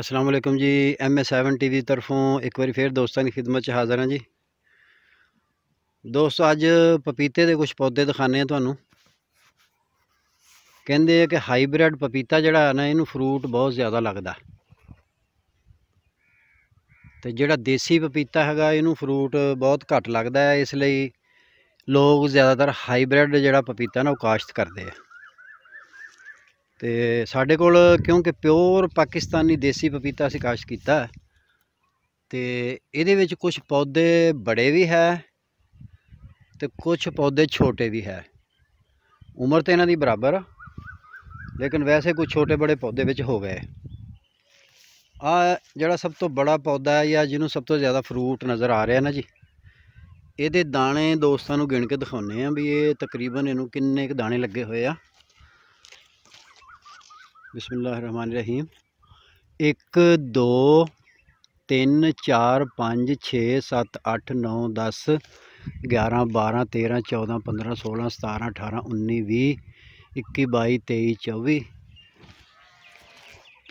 ਅਸਲਾਮ ਜੀ M 7 TV ਤਰਫੋਂ ਇੱਕ ਵਾਰੀ ਫੇਰ ਦੋਸਤਾਂ ਦੀ ਖidmat 'ਚ ਹਾਜ਼ਰ ਹਾਂ ਜੀ ਦੋਸਤੋ ਅੱਜ ਪਪੀਤੇ ਦੇ ਕੁਝ ਪੌਦੇ ਦਿਖਾਣੇ ਆ ਤੁਹਾਨੂੰ ਕਹਿੰਦੇ ਆ ਕਿ ਹਾਈਬ੍ਰਿਡ ਪਪੀਤਾ ਜਿਹੜਾ ਹੈ ਨਾ ਇਹਨੂੰ ਫਰੂਟ ਬਹੁਤ ਜ਼ਿਆਦਾ ਲੱਗਦਾ ਤੇ ਜਿਹੜਾ ਦੇਸੀ ਪਪੀਤਾ ਹੈਗਾ ਇਹਨੂੰ ਫਰੂਟ ਬਹੁਤ ਘੱਟ ਲੱਗਦਾ ਹੈ ਇਸ ਲਈ ਲੋਕ ਜ਼ਿਆਦਾਤਰ ਹਾਈਬ੍ਰਿਡ ਜਿਹੜਾ ਪਪੀਤਾ ਨਾ ਉਹ ਕਾਸ਼ਤ ਕਰਦੇ ਆ ਤੇ ਸਾਡੇ ਕੋਲ ਕਿਉਂਕਿ ਪਿਓਰ ਪਾਕਿਸਤਾਨੀ ਦੇਸੀ ਪਪੀਤਾ ਅਸੀਂ ਕਾਸ਼ ਕੀਤਾ ਤੇ ਇਹਦੇ ਵਿੱਚ ਕੁਝ ਪੌਦੇ ਬੜੇ ਵੀ ਹੈ ਤੇ ਕੁਝ ਪੌਦੇ ਛੋਟੇ ਵੀ ਹੈ ਉਮਰ ਤੇ ਇਹਨਾਂ ਦੀ ਬਰਾਬਰ ਲੇਕਿਨ ਵੈਸੇ ਕੁਝ ਛੋਟੇ ਬੜੇ ਪੌਦੇ ਵਿੱਚ ਹੋ ਗਏ ਆ ਜਿਹੜਾ ਸਭ ਤੋਂ ਬੜਾ ਪੌਦਾ ਹੈ ਜਾਂ ਜਿਹਨੂੰ ਸਭ ਤੋਂ ਜ਼ਿਆਦਾ ਫਰੂਟ ਨਜ਼ਰ ਆ ਰਿਹਾ ਨਾ ਜੀ ਇਹਦੇ ਦਾਣੇ ਦੋਸਤਾਂ ਨੂੰ ਗਿਣ ਕੇ ਦਿਖਾਉਨੇ ਆ ਵੀ ਇਹ ਤਕਰੀਬਨ ਇਹਨੂੰ ਕਿੰਨੇ ਕ ਦਾਣੇ ਲੱਗੇ ਹੋਏ ਆ ਬਿਸਮਿਲ੍ਲਾਹਿਰਰਹਿਮਾਨਿਰਰਹੀਮ 1 2 3 4 5 6 7 8 9 10 11 12 13 14 15 16 17 18 19 20 21 22 23 24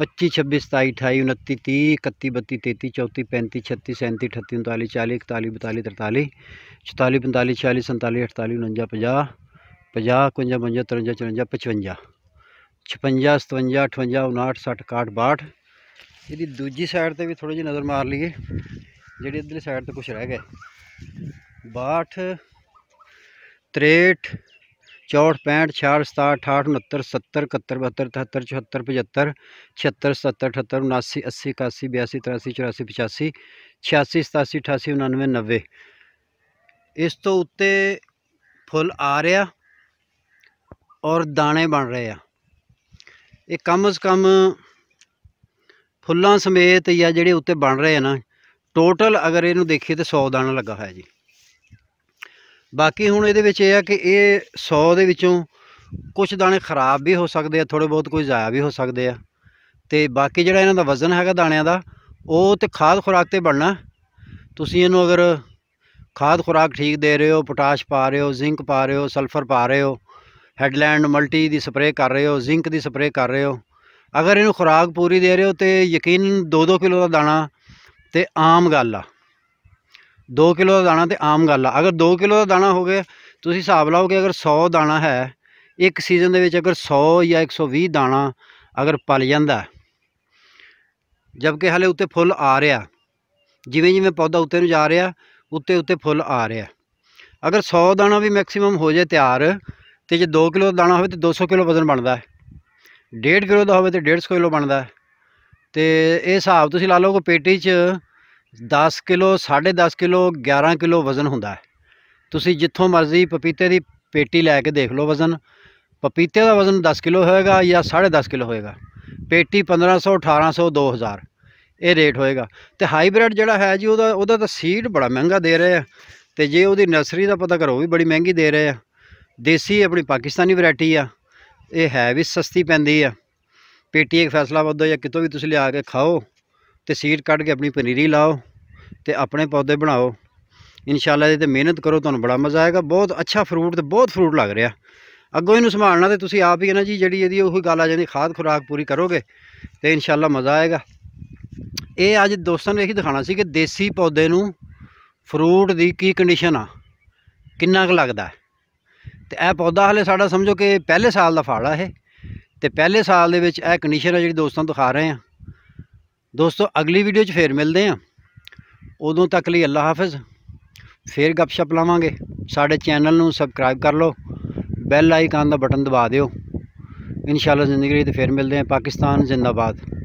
25 26 27 28 29 30 31 32 33 34 35 36 37 38 39 40 41 42 43 44 45 46 47 48 49 50 51 52 53 54 55 56 57 58 59 60 61 62 ਇਹਦੀ ਦੂਜੀ ਸਾਈਡ ਤੇ ਵੀ ਥੋੜੀ ਜਿਹੀ ਨਜ਼ਰ ਮਾਰ ਲਈਏ ਜਿਹੜੀ ਇਧਰਲੀ ਸਾਈਡ ਤੇ ਕੁਝ ਰਹਿ ਗਏ 62 63 64 65 66 67 71 72 73 75 76 77 78 79 80 81 82 83 84 85 86 87 88 89 90 ਇਸ ਤੋਂ ਉੱਤੇ ਫੁੱਲ ਆ ਰਿਹਾ ਔਰ ਦਾਣੇ ਬਣ ਰਹੇ ਆ ਇਹ ਕਮ ਸੇ ਕਮ ਫੁੱਲਾਂ ਸਮੇਤ ਜਾਂ ਜਿਹੜੇ ਉੱਤੇ ਬਣ ਰਹੇ ਆ ਨਾ ਟੋਟਲ ਅਗਰ ਇਹਨੂੰ ਦੇਖੀਏ ਤਾਂ 100 ਦਾਣਾ ਲੱਗਾ ਹੋਇਆ ਜੀ ਬਾਕੀ ਹੁਣ ਇਹਦੇ ਵਿੱਚ ਇਹ ਆ ਕਿ ਇਹ 100 ਦੇ ਵਿੱਚੋਂ ਕੁਝ ਦਾਣੇ ਖਰਾਬ ਵੀ ਹੋ ਸਕਦੇ ਆ ਥੋੜੇ ਬਹੁਤ ਕੋਈ ਜ਼ਾਇਆ ਵੀ ਹੋ ਸਕਦੇ ਆ ਤੇ ਬਾਕੀ ਜਿਹੜਾ ਇਹਨਾਂ ਦਾ ਵਜ਼ਨ ਹੈਗਾ ਦਾਣਿਆਂ ਦਾ ਉਹ ਤੇ ਖਾਦ ਖੁਰਾਕ ਤੇ ਬਣਨਾ ਤੁਸੀਂ ਇਹਨੂੰ ਅਗਰ ਖਾਦ ਖੁਰਾਕ ਠੀਕ ਦੇ ਰਹੇ ਹੋ ਪੋਟਾਸ਼ ਪਾ ਰਹੇ ਹੋ ਜ਼ਿੰਕ ਪਾ ਰਹੇ ਹੋ ਸਲਫਰ ਪਾ ਰਹੇ ਹੋ ਹੈਡਲੈਂਡ ਮਲਟੀ ਦੀ ਸਪਰੇਅ ਕਰ ਰਹੇ ਹੋ ਜ਼ਿੰਕ ਦੀ ਸਪਰੇਅ ਕਰ ਰਹੇ ਹੋ ਅਗਰ ਇਹਨੂੰ ਖੁਰਾਕ ਪੂਰੀ ਦੇ ਰਹੇ ਹੋ ਤੇ ਯਕੀਨ 2-2 ਕਿਲੋ ਦਾ ਦਾਣਾ ਤੇ ਆਮ ਗੱਲ ਆ 2 ਕਿਲੋ ਦਾ ਦਾਣਾ ਤੇ ਆਮ ਗੱਲ ਆ ਅਗਰ 2 ਕਿਲੋ ਦਾ ਦਾਣਾ ਹੋ ਗਿਆ ਤੁਸੀਂ ਹਿਸਾਬ ਲਾਓ ਕਿ ਅਗਰ 100 ਦਾਣਾ ਹੈ ਇੱਕ ਸੀਜ਼ਨ ਦੇ ਵਿੱਚ ਅਗਰ 100 ਜਾਂ 120 ਦਾਣਾ ਅਗਰ ਪਲ ਜਾਂਦਾ ਜਦਕਿ ਹਲੇ ਉੱਤੇ ਫੁੱਲ ਆ ਰਿਹਾ ਜਿਵੇਂ ਜਿਵੇਂ ਪੌਦਾ ਉੱਤੇ ਨੂੰ ਜਾ ਰਿਹਾ ਉੱਤੇ ਉੱਤੇ ਫੁੱਲ ਆ ਰਿਹਾ ਅਗਰ 100 ਦਾਣਾ ਵੀ ਮੈਕਸਿਮਮ ਹੋ ਜਾਏ ਤਿਆਰ ਤੇ ਜੇ 2 ਕਿਲੋ ਦਾਣਾ ਹੋਵੇ ਤੇ 200 ਕਿਲੋ ਵਜ਼ਨ ਬਣਦਾ ਹੈ 1.5 ਕਿਲੋ ਦਾ ਹੋਵੇ ਤੇ 150 ਕਿਲੋ ਬਣਦਾ ਹੈ ਤੇ ਇਹ ਹਿਸਾਬ ਤੁਸੀਂ ਲਾ ਲਓ ਕਿ ਪੇਟੀ 'ਚ 10 ਕਿਲੋ 10.5 ਕਿਲੋ 11 ਕਿਲੋ ਵਜ਼ਨ ਹੁੰਦਾ ਹੈ ਤੁਸੀਂ ਜਿੱਥੋਂ ਮਰਜ਼ੀ ਪਪੀਤੇ ਦੀ ਪੇਟੀ ਲੈ ਕੇ ਦੇਖ ਲਓ ਵਜ਼ਨ ਪਪੀਤੇ ਦਾ ਵਜ਼ਨ 10 ਕਿਲੋ ਹੋਏਗਾ ਜਾਂ 10.5 ਕਿਲੋ ਹੋਏਗਾ ਪੇਟੀ 1500 1800 2000 ਇਹ ਰੇਟ ਹੋਏਗਾ ਤੇ ਹਾਈਬ੍ਰਿਡ ਜਿਹੜਾ ਹੈ ਜੀ ਉਹਦਾ ਉਹਦਾ ਤਾਂ ਸੀਡ ਬੜਾ ਮਹਿੰਗਾ ਦੇ ਰਹੇ ਆ ਤੇ ਜੇ ਉਹਦੀ ਨਰਸਰੀ ਦਾ ਪਤਾ ਕਰੋ ਵੀ ਬੜੀ ਮਹਿੰਗੀ ਦੇ ਰਹੇ ਆ ਦੇਸੀ ਆਪਣੀ ਪਾਕਿਸਤਾਨੀ ਵੈਰਾਈਟੀ ਆ ਇਹ ਹੈ ਵੀ ਸਸਤੀ ਪੈਂਦੀ ਆ ਪੇਟੀ ਇੱਕ ਫੈਸਲਾ ਬੱਦੋ ਜਾਂ ਕਿਤੋਂ ਵੀ ਤੁਸੀਂ ਲਿਆ ਕੇ ਖਾਓ ਤੇ ਸੀਡ ਕੱਢ ਕੇ ਆਪਣੀ ਪਨੀਰੀ ਲਾਓ ਤੇ ਆਪਣੇ ਪੌਦੇ ਬਣਾਓ ਇਨਸ਼ਾਅੱਲਾ ਜੇ ਤੇ ਮਿਹਨਤ ਕਰੋ ਤੁਹਾਨੂੰ ਬੜਾ ਮਜ਼ਾ ਆਏਗਾ ਬਹੁਤ ਅੱਛਾ ਫਰੂਟ ਤੇ ਬਹੁਤ ਫਰੂਟ ਲੱਗ ਰਿਹਾ ਅੱਗੋਂ ਇਹਨੂੰ ਸੰਭਾਲਣਾ ਤੇ ਤੁਸੀਂ ਆਪ ਹੀ ਹੈ ਨਾ ਜੀ ਜਿਹੜੀ ਇਹਦੀ ਉਹ ਗੱਲ ਆ ਜਾਂਦੀ ਖਾਦ ਖੁਰਾਕ ਪੂਰੀ ਕਰੋਗੇ ਤੇ ਇਨਸ਼ਾਅੱਲਾ ਮਜ਼ਾ ਆਏਗਾ ਇਹ ਅੱਜ ਦੋਸਤਾਂ ਨੂੰ ਇਹੀ ਦਿਖਾਣਾ ਸੀ ਕਿ ਦੇਸੀ ਪੌਦੇ ਨੂੰ ਫਰੂਟ ਦੀ ਕੀ ਕੰਡੀਸ਼ਨ ਆ ਕਿੰਨਾ ਕੁ ਲੱਗਦਾ ਤੇ ਇਹ ਪੌਦਾ ਹਲੇ ਸਾਡਾ ਸਮਝੋ ਕਿ ਪਹਿਲੇ ਸਾਲ ਦਾ ਆ ਇਹ ਤੇ ਪਹਿਲੇ ਸਾਲ ਦੇ ਵਿੱਚ ਇਹ ਕੰਡੀਸ਼ਨ ਹੈ ਜਿਹੜੀ ਦੋਸਤਾਂ ਨੂੰ ਦਿਖਾ ਰਹੇ ਆ ਦੋਸਤੋ ਅਗਲੀ ਵੀਡੀਓ 'ਚ ਫੇਰ ਮਿਲਦੇ ਆ ਉਦੋਂ ਤੱਕ ਲਈ ਅੱਲਾ ਹਾਫਿਜ਼ ਫੇਰ ਗੱਪਸ਼ਪ ਲਾਵਾਂਗੇ ਸਾਡੇ ਚੈਨਲ ਨੂੰ ਸਬਸਕ੍ਰਾਈਬ ਕਰ ਲਓ ਬੈਲ ਆਈਕਨ ਦਾ ਬਟਨ ਦਬਾ ਦਿਓ ਇਨਸ਼ਾਅੱਲਾ ਜ਼ਿੰਦਗੀ ਤੇ ਫੇਰ ਮਿਲਦੇ ਆ ਪਾਕਿਸਤਾਨ ਜ਼ਿੰਦਾਬਾਦ